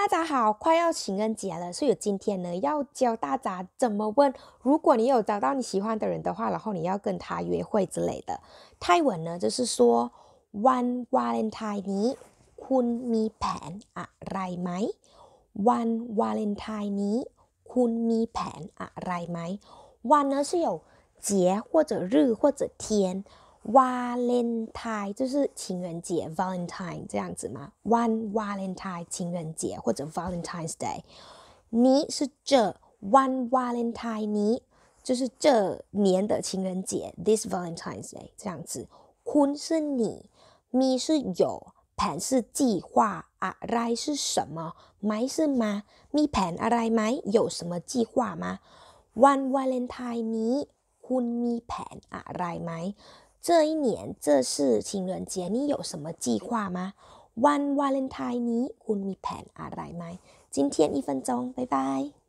大家好，快要情人节了，所以今天呢要教大家怎么问。如果你有找到你喜欢的人的话，然后你要跟他约会之类的，泰文呢就是说，One Valentine นี e ค n m e p แ n น r a ไ m ไหม？ว n นวา e ลนไทน์นี้คุณมีแผนอะไรไหม？ว呢是有节或者日或者天。Valentine 就是情人节，Valentine 这样子嘛。One Valentine 情人节或者 Valentine's Day。你是这 One Valentine，你就是这年的情人节。This Valentine's Day 这样子。ค是你，m e 是有，แผ n 是计划，啊ะ是什么？m y 是吗？m e p ผนอะไรไ有什么计划吗？One Valentine，你คุณมีแผนอะไ这一年，这是情人节，你有什么计划吗？One Valentine，你有没 plan 啊？来麦，今天一分钟，拜拜。